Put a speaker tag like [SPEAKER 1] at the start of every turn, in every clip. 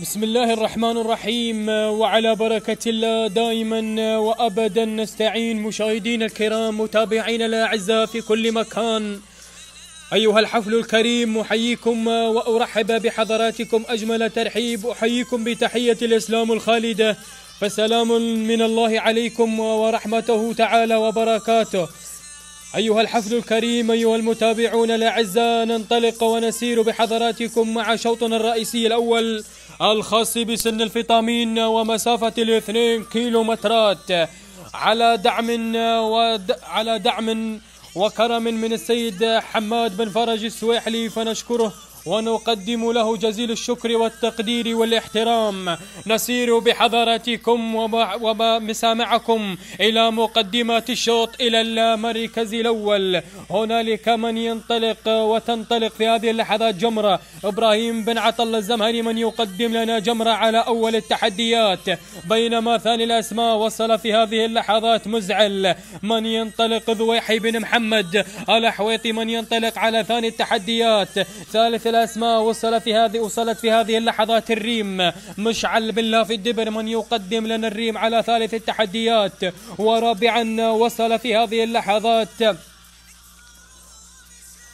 [SPEAKER 1] بسم الله الرحمن الرحيم وعلى بركة الله دائما وأبدا نستعين مشاهدين الكرام متابعين الأعزاء في كل مكان أيها الحفل الكريم أحييكم وأرحب بحضراتكم أجمل ترحيب أحييكم بتحية الإسلام الخالدة فسلام من الله عليكم ورحمته تعالى وبركاته أيها الحفل الكريم أيها المتابعون الأعزاء ننطلق ونسير بحضراتكم مع شوطنا الرئيسي الأول الخاص بسن الفيتامين ومسافة الاثنين كيلومترات على دعم ود... على دعم وكرم من السيد حماد بن فرج السويحلي فنشكره ونقدم له جزيل الشكر والتقدير والاحترام نسير بحضراتكم ومسامعكم إلى مقدمة الشوط إلى المركز الأول هنالك من ينطلق وتنطلق في هذه اللحظات جمرة إبراهيم بن عطل الزمهري من يقدم لنا جمرة على أول التحديات بينما ثاني الأسماء وصل في هذه اللحظات مزعل من ينطلق ذويحي بن محمد الحويطي من ينطلق على ثاني التحديات ثالث الأسماء وصل في هذه وصلت في هذه اللحظات الريم مشعل بالله في الدبر من يقدم لنا الريم على ثالث التحديات ورابعا وصل في هذه اللحظات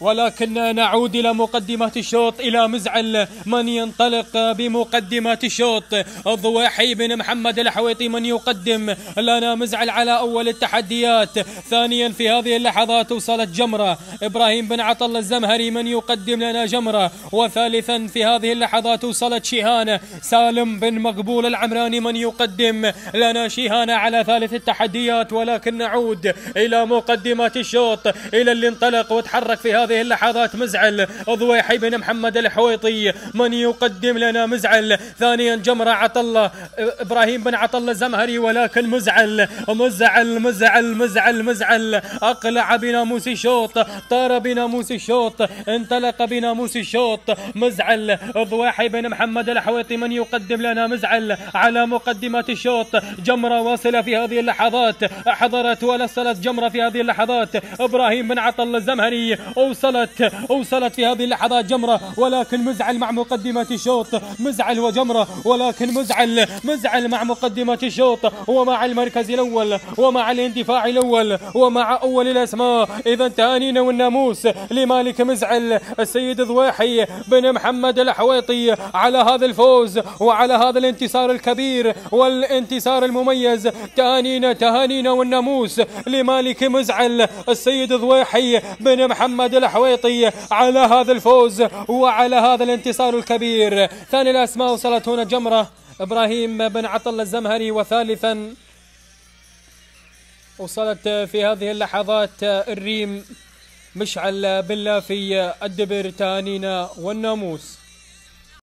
[SPEAKER 1] ولكن نعود إلى مقدمات الشوط إلى مزعل من ينطلق بمقدمات الشوط الضويحي بن محمد الحويطي من يقدم لنا مزعل على أول التحديات ثانيا في هذه اللحظات وصلت جمرة إبراهيم بن عطل الزمهري من يقدم لنا جمرة وثالثا في هذه اللحظات وصلت شيهانه سالم بن مقبول العمراني من يقدم لنا شيهانه على ثالث التحديات ولكن نعود إلى مقدمات الشوط إلى اللي انطلق وتحرك في هذه هذه اللحظات مزعل ضويحي بن محمد الحويطي من يقدم لنا مزعل ثانيا جمرة عطلة إبراهيم بن عطلة زمهري ولكن مزعل مزعل مزعل مزعل مزعل أقلع بناموس الشوط طار بناموس الشوط انطلق بناموس الشوط مزعل ضويحي بن محمد الحويطي من يقدم لنا مزعل على مقدمة الشوط جمرة واصلة في هذه اللحظات حضرت ولصلت جمرة في هذه اللحظات إبراهيم بن عطل الزمهري أوصلت أوصلت في هذه اللحظات جمرة ولكن مزعل مع مقدمة الشوط مزعل وجمرة ولكن مزعل مزعل مع مقدمة الشوط ومع المركز الأول ومع الاندفاع الأول ومع أول الأسماء إذا تهانينا والناموس لمالك مزعل السيد ضويحي بن محمد الحويطي على هذا الفوز وعلى هذا الانتصار الكبير والانتصار المميز تهانينا تهانينا والناموس لمالك مزعل السيد ضويحي بن محمد الحويطي الحويطي على هذا الفوز وعلى هذا الانتصار الكبير ثاني الأسماء وصلت هنا جمرة إبراهيم بن عطل الزمهري وثالثا وصلت في هذه اللحظات الريم مشعل بن لافي الدبر تانينا والناموس